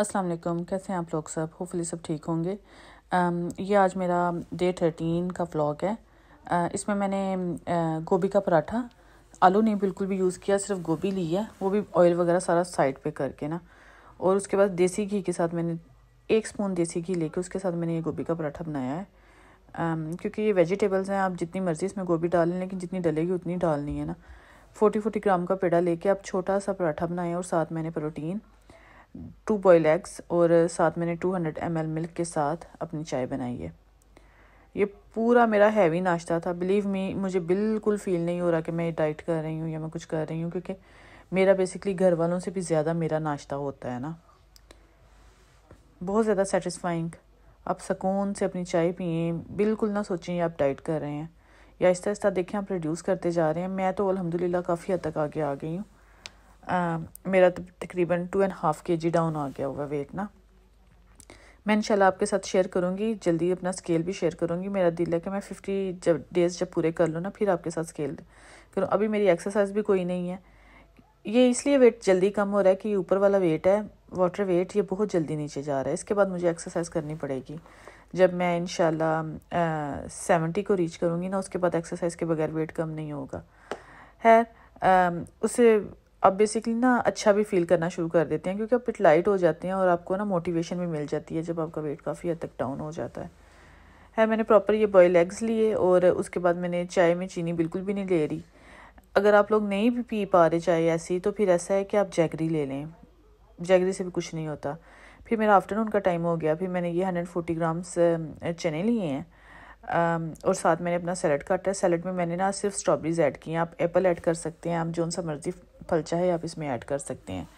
अस्सलाम वालेकुम कैसे हैं आप लोग सब होपफुली सब ठीक होंगे ये आज मेरा डे थर्टीन का व्लॉग है इसमें मैंने गोभी का पराठा आलू नहीं बिल्कुल भी यूज़ किया सिर्फ गोभी ली है वो भी ऑयल वगैरह सारा साइड पे करके ना और उसके बाद देसी घी के साथ मैंने एक स्पून देसी घी लेके उसके साथ मैंने ये गोभी का पराठा बनाया है क्योंकि ये वेजिटेबल्स हैं आप जितनी मर्ज़ी इसमें गोभी डालें लेकिन जितनी डलेगी उतनी डालनी है ना फोर्टी फोर्टी ग्राम का पेड़ा लेके आप छोटा सा पराठा बनाएं और साथ मैंने प्रोटीन टू बॉयल एग्स और साथ मैंने two hundred M L milk के साथ अपनी चाय बनाई है ये पूरा मेरा हैवी नाश्ता था बिलीव मी मुझे बिल्कुल फील नहीं हो रहा कि मैं डाइट कर रही हूँ या मैं कुछ कर रही हूँ क्योंकि मेरा बेसिकली घर वालों से भी ज़्यादा मेरा नाश्ता होता है ना बहुत ज़्यादा सेटिस्फाइंग आप सुकून से अपनी चाय पिए बिल्कुल ना सोचें आप डाइट कर रहे हैं या आहिस्ता तरह देखें आप रिड्यूस करते जा रहे हैं मैं तो अलहमदिल्ला काफ़ी हद तक आगे आ गई हूँ मेरा तकरीबन टू एंड हाफ़ के जी डाउन आ गया हुआ वेट ना मैं इंशाल्लाह आपके साथ शेयर करूँगी जल्दी अपना स्केल भी शेयर करूँगी मेरा दिल है कि मैं फिफ्टी जब डेज़ जब पूरे कर लूँ ना फिर आपके साथ स्केल करूँ अभी मेरी एक्सरसाइज भी कोई नहीं है ये इसलिए वेट जल्दी कम हो रहा है कि ऊपर वाला वेट है वाटर वेट ये बहुत जल्दी नीचे जा रहा है इसके बाद मुझे एक्सरसाइज करनी पड़ेगी जब मैं इन सेवेंटी को रीच करूँगी ना उसके बाद एक्सरसाइज के बगैर वेट कम नहीं होगा है उसे आप बेसिकली ना अच्छा भी फील करना शुरू कर देते हैं क्योंकि आप पिटलाइट हो जाते हैं और आपको ना मोटिवेशन भी मिल जाती है जब आपका वेट काफ़ी हद तक डाउन हो जाता है है मैंने प्रॉपर ये बॉयल एग्स लिए और उसके बाद मैंने चाय में चीनी बिल्कुल भी नहीं ले रही अगर आप लोग नहीं भी पी पा रहे चाय ऐसी तो फिर ऐसा है कि आप जैगरी ले लें जैगरी से भी कुछ नहीं होता फिर मेरा आफ्टरनून का टाइम हो गया फिर मैंने ये हंड्रेड फोर्टी ग्राम्स चने लिए हैं और साथ मैंने अपना सैलड काटा है सैलड में मैंने ना सिर्फ स्ट्रॉबेरीज ऐड की हैं आप एप्पल ऐड कर सकते हैं आप जो सा मर्ज़ी फल चाहे आप इसमें ऐड कर सकते हैं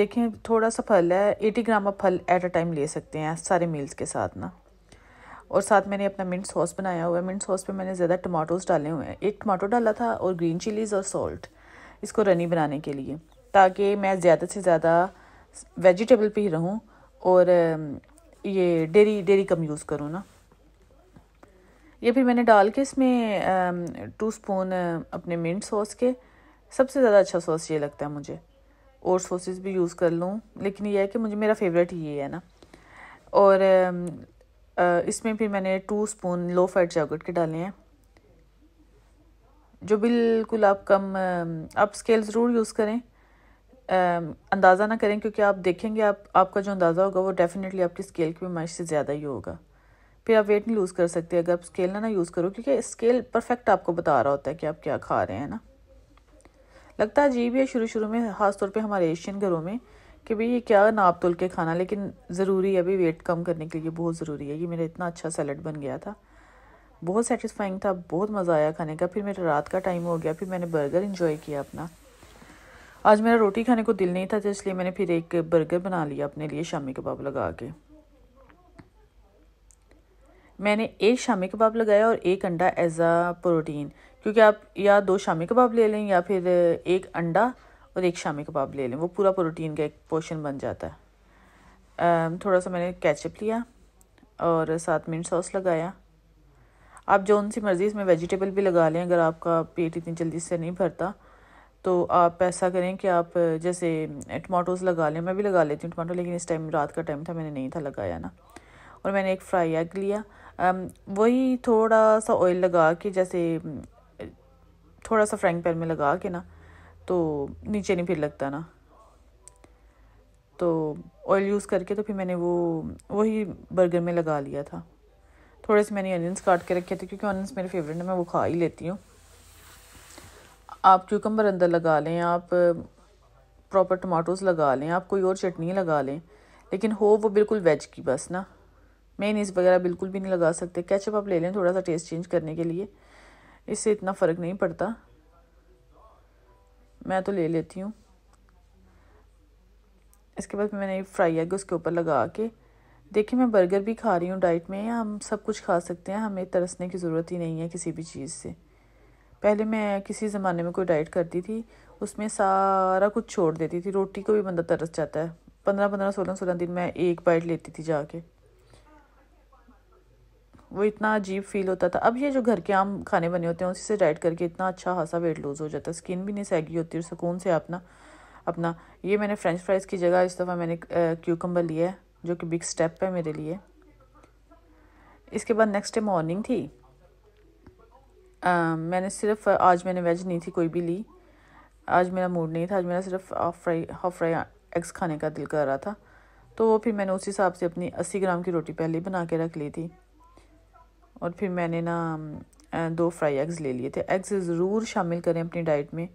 देखें थोड़ा सा फल है एटी ग्राम आप फल एट अ टाइम ले सकते हैं सारे मील्स के साथ ना और साथ मैंने अपना मिंट सॉस बनाया हुआ है मिंट सॉस पे मैंने ज़्यादा टमाटोज डाले हुए हैं एक टमाटो डाला था और ग्रीन चिलीज़ और सॉल्ट इसको रनी बनाने के लिए ताकि मैं ज़्यादा से ज़्यादा वेजिटेबल पे ही रहूँ और ये डेरी डेरी कम यूज़ करूँ ना ये फिर मैंने डाल के इसमें टू स्पून अपने मिंट सॉस के सबसे ज़्यादा अच्छा सॉस ये लगता है मुझे और सॉसेस भी यूज़ कर लूँ लेकिन यह है कि मुझे मेरा फेवरेट ये है ना और इसमें फिर मैंने टू स्पून लो फैट जैकेट के डाले हैं जो बिल्कुल आप कम आप स्केल ज़रूर यूज़ करें अंदाज़ा ना करें क्योंकि आप देखेंगे आप आपका जो अंदाज़ा होगा वो डेफ़िनेटली आपकी स्केल की बीमारी से ज़्यादा ही होगा फिर आप वेट नहीं लूज़ कर सकते अगर आप स्केल ना ना यूज़ करो क्योंकि स्केल परफेक्ट आपको बता रहा होता है कि आप क्या खा रहे हैं ना लगता अजीब है शुरू शुरू में ख़ासतौर पर हमारे एशियन घरों में कि भाई ये क्या नाप तोल के खाना लेकिन ज़रूरी है अभी वेट कम करने के लिए बहुत ज़रूरी है ये मेरा इतना अच्छा सैलड बन गया था बहुत सेटिस्फाइंग था बहुत मज़ा आया खाने का फिर मेरा रात का टाइम हो गया फिर मैंने बर्गर इन्जॉय किया अपना आज मेरा रोटी खाने को दिल नहीं था तो इसलिए मैंने फिर एक बर्गर बना लिया अपने लिए शामी कबाब लगा के मैंने एक शामी कबाब लगाया और एक अंडा एज आ प्रोटीन क्योंकि आप या दो शामी कबाब ले लें या फिर एक अंडा और एक शामी कबाब ले लें वो पूरा प्रोटीन का एक पोर्शन बन जाता है थोड़ा सा मैंने कैचअप लिया और साथ मिनट सॉस लगाया आप जो सी मर्ज़ी इसमें वेजिटेबल भी लगा लें अगर आपका पेट इतनी जल्दी से नहीं भरता तो आप ऐसा करें कि आप जैसे टमाटोज़ लगा लें मैं भी लगा लेती हूँ टमाटो लेकिन इस टाइम रात का टाइम था मैंने नहीं था लगाया ना और मैंने एक फ्राई एग लिया वही थोड़ा सा ऑयल लगा के जैसे थोड़ा सा फ्राइंग पैन में लगा के ना तो नीचे नहीं फिर लगता ना तो ऑयल यूज़ करके तो फिर मैंने वो वही बर्गर में लगा लिया था थोड़े से मैंने अनियंस काट के रखे थे क्योंकि अनियंस मेरे फेवरेट है मैं वो खा ही लेती हूँ आप क्यूकम्बर अंदर लगा लें आप प्रॉपर टमाटोज़ लगा लें आप कोई और चटनी लगा लें लेकिन हो वो बिल्कुल वेज की बस ना मेनीस वगैरह बिल्कुल भी नहीं लगा सकते कैचअप आप ले लें थोड़ा सा टेस्ट चेंज करने के लिए इससे इतना फ़र्क नहीं पड़ता मैं तो ले लेती हूँ इसके बाद मैंने फ्राई एग उसके ऊपर लगा के देखिए मैं बर्गर भी खा रही हूँ डाइट में हम सब कुछ खा सकते हैं हमें तरसने की ज़रूरत ही नहीं है किसी भी चीज़ से पहले मैं किसी ज़माने में कोई डाइट करती थी उसमें सारा कुछ छोड़ देती थी रोटी को भी बंदा तरस जाता है पंद्रह पंद्रह सोलह सोलह दिन मैं एक बाइट लेती थी जाके वो इतना अजीब फील होता था अब ये जो घर के आम खाने बने होते हैं उसी से डाइट करके इतना अच्छा खासा वेट लूज़ हो जाता है स्किन भी नहीं सैगी होती और सुकून से अपना अपना ये मैंने फ्रेंच फ्राइज़ की जगह इस दफ़ा मैंने क्यूकम्बर लिया है जो कि बिग स्टेप है मेरे लिए इसके बाद नेक्स्ट डे मॉर्निंग थी आ, मैंने सिर्फ आज मैंने वेज नहीं थी कोई भी ली आज मेरा मूड नहीं था आज मेरा सिर्फ half fry half fry eggs खाने का दिल कर रहा था तो वो फिर मैंने उस हिसाब से अपनी अस्सी ग्राम की रोटी पहले बना के रख ली थी और फिर मैंने ना दो फ्राई एग्स ले लिए थे एग्ज़ ज़रूर शामिल करें अपनी डाइट में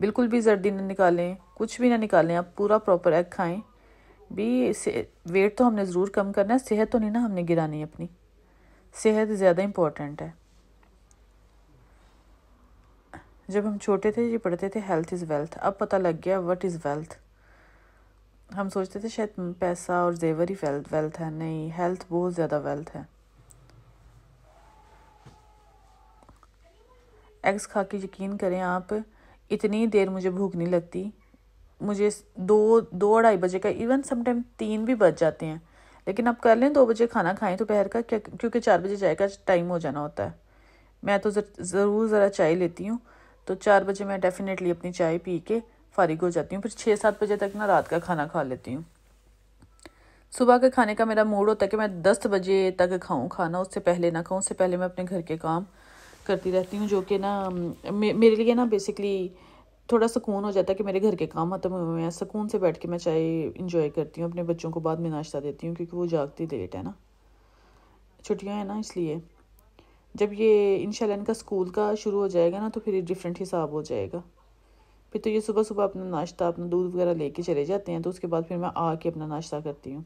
बिल्कुल भी जर्दी ना निकालें कुछ भी ना निकालें आप पूरा प्रॉपर एग खाएं भी वेट तो हमने ज़रूर कम करना है सेहत तो नहीं ना हमने गिरानी अपनी सेहत ज़्यादा इम्पोर्टेंट है जब हम छोटे थे ये पढ़ते थे हेल्थ इज़ वेल्थ अब पता लग गया वट इज़ वेल्थ हम सोचते थे शायद पैसा और जेवर ही वेल्थ है नहीं हेल्थ बहुत ज़्यादा वेल्थ है एग्स खा के यकीन करें आप इतनी देर मुझे भूख नहीं लगती मुझे दो दो अढ़ाई बजे का इवन समटाइम तीन भी बज जाते हैं लेकिन आप कर लें दो बजे खाना खाएं दोपहर तो का क्योंकि चार बजे जाएगा का टाइम हो जाना होता है मैं तो ज़रूर ज़रा चाय लेती हूँ तो चार बजे मैं डेफ़िनेटली अपनी चाय पी के फारिग हो जाती हूँ फिर छः सात बजे तक ना रात का खाना खा लेती हूँ सुबह के खाने का मेरा मूड होता है कि मैं दस बजे तक खाऊँ खाना उससे पहले ना खाऊँ उससे पहले मैं अपने घर के काम करती रहती हूँ जो कि ना मे, मेरे लिए ना बेसिकली थोड़ा सुकून हो जाता है कि मेरे घर के काम ख़त्म हुए हैं सुकून से बैठ के मैं चाय इंजॉय करती हूँ अपने बच्चों को बाद में नाश्ता देती हूँ क्योंकि वो जागती लेट है ना छुट्टियाँ हैं ना इसलिए जब ये इन इनका स्कूल का शुरू हो जाएगा ना तो फिर डिफरेंट हिसाब हो जाएगा फिर तो ये सुबह सुबह अपना नाश्ता अपना दूध वगैरह लेके चले जाते हैं तो उसके बाद फिर मैं आके अपना नाश्ता करती हूँ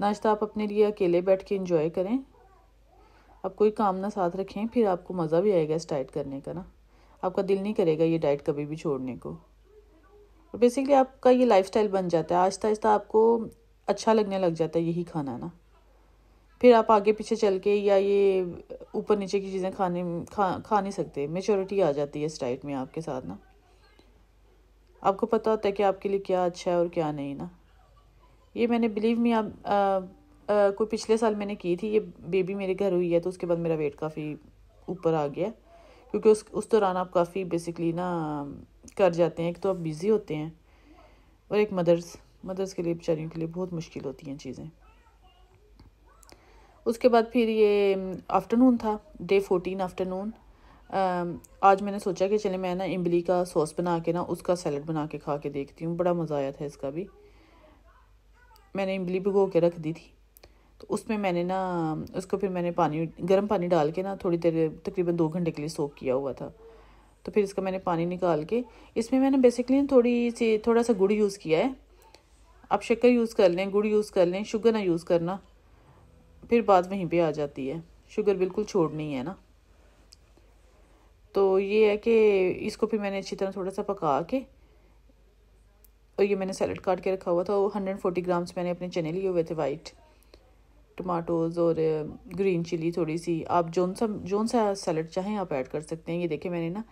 नाश्ता आप अपने लिए अकेले बैठ के इंजॉय करें आप कोई काम ना साथ रखें फिर आपको मज़ा भी आएगा इस डाइट करने का ना आपका दिल नहीं करेगा ये डाइट कभी भी छोड़ने को और बेसिकली आपका ये लाइफस्टाइल बन जाता है आहिस्ता आहिस्ता आपको अच्छा लगने लग जाता है यही खाना ना फिर आप आगे पीछे चल के या ये ऊपर नीचे की चीज़ें खाने खा खा नहीं सकते मेचोरिटी आ जाती है इस डाइट में आपके साथ ना आपको पता होता है कि आपके लिए क्या अच्छा है और क्या नहीं ना ये मैंने बिलीव में आप कोई पिछले साल मैंने की थी ये बेबी मेरे घर हुई है तो उसके बाद मेरा वेट काफ़ी ऊपर आ गया क्योंकि उस उस दौरान आप काफ़ी बेसिकली ना कर जाते हैं एक तो आप बिज़ी होते हैं और एक मदर्स मदर्स के लिए बेचारियों के लिए बहुत मुश्किल होती हैं चीज़ें उसके बाद फिर ये आफ्टरनून था डे फोर्टीन आफ्टरनून आज मैंने सोचा कि चले मैं ना इमली का सॉस बना के ना उसका सैलड बना के खा के देखती हूँ बड़ा मज़ा आया था इसका भी मैंने इमली भिगो के रख दी थी तो उसमें मैंने ना उसको फिर मैंने पानी गर्म पानी डाल के ना थोड़ी देर तकरीबन दो घंटे के लिए सोख किया हुआ था तो फिर इसका मैंने पानी निकाल के इसमें मैंने बेसिकली थोड़ी सी थोड़ा सा गुड़ यूज़ किया है आप शक्कर यूज़ कर लें गुड़ यूज़ कर लें शुगर ना यूज़ करना फिर बाद वहीं पे आ जाती है शुगर बिल्कुल छोड़नी है ना तो ये है कि इसको फिर मैंने अच्छी तरह थोड़ा सा पका के और ये मैंने सैलड काट के रखा हुआ था वो हंड्रेड फोर्टी ग्राम्स मैंने अपने चने लिए हुए थे वाइट टमाटोज़ और ग्रीन चिली थोड़ी सी आप जौन सा जौन सा सैलड चाहें आप ऐड कर सकते हैं ये देखें मैंने ना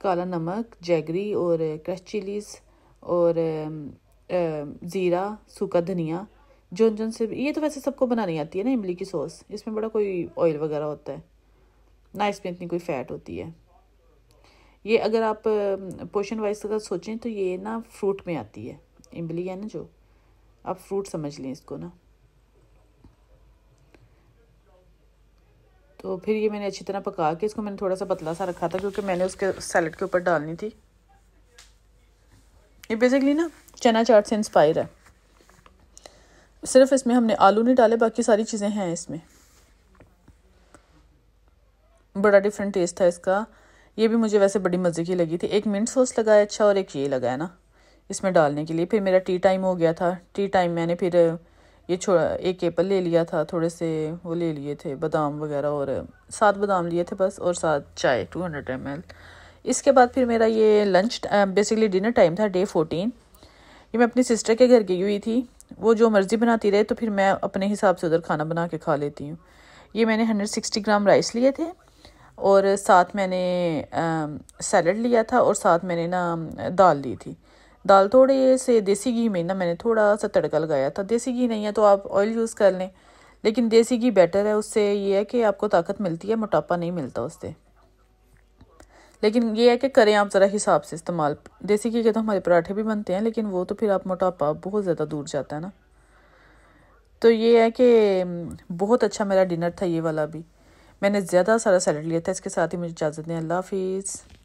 काला नमक जैगरी और क्रश uh, चिलीज़ और um, uh, ज़ीरा सूखा धनिया जौन जौन से ये तो वैसे सबको बनानी आती है ना इमली की सॉस इसमें बड़ा कोई ऑयल वगैरह होता है ना इसमें इतनी कोई फ़ैट होती है ये अगर आप पोशन um, वाइज अगर सोचें तो ये ना फ्रूट में आती है इमली है ना जो आप फ्रूट समझ लें इसको ना तो फिर ये मैंने अच्छी तरह पका के इसको मैंने थोड़ा सा पतला सा रखा था क्योंकि मैंने उसके सैलड के ऊपर डालनी थी ये बेसिकली ना चना चाट से इंस्पायर है सिर्फ इसमें हमने आलू नहीं डाले बाकी सारी चीज़ें हैं इसमें बड़ा डिफरेंट टेस्ट था इसका ये भी मुझे वैसे बड़ी मज़े की लगी थी एक मिंट सॉस लगाया अच्छा और एक ये लगाया ना इसमें डालने के लिए फिर मेरा टी टाइम हो गया था टी टाइम मैंने फिर ये छोड़ा एक एप्पल ले लिया था थोड़े से वो ले लिए थे बादाम वगैरह और सात बादाम लिए थे बस और सात चाय टू हंड्रेड एम एल इसके बाद फिर मेरा ये लंच बेसिकली डिनर टाइम था डे फोटीन ये मैं अपनी सिस्टर के घर गई हुई थी वो जो मर्ज़ी बनाती रहे तो फिर मैं अपने हिसाब से उधर खाना बना के खा लेती हूँ ये मैंने हंड्रेड सिक्सटी ग्राम राइस लिए थे और साथ मैंने सैलड लिया था और साथ मैंने ना दाल ली थी दाल थोड़े से देसी घी में ना मैंने थोड़ा सा तड़का लगाया था देसी घी नहीं है तो आप ऑयल यूज़ कर लें लेकिन देसी घी बेटर है उससे ये है कि आपको ताकत मिलती है मोटापा नहीं मिलता उससे लेकिन ये है कि करें आप ज़रा हिसाब से इस्तेमाल देसी घी के तो हमारे पराठे भी बनते हैं लेकिन वो तो फिर आप मोटापा बहुत ज़्यादा दूर जाता है ना तो ये है कि बहुत अच्छा मेरा डिनर था ये वाला भी मैंने ज़्यादा सारा सैलड लिया था इसके साथ ही मुझे इजाज़त दें अल्लाह हाफिज़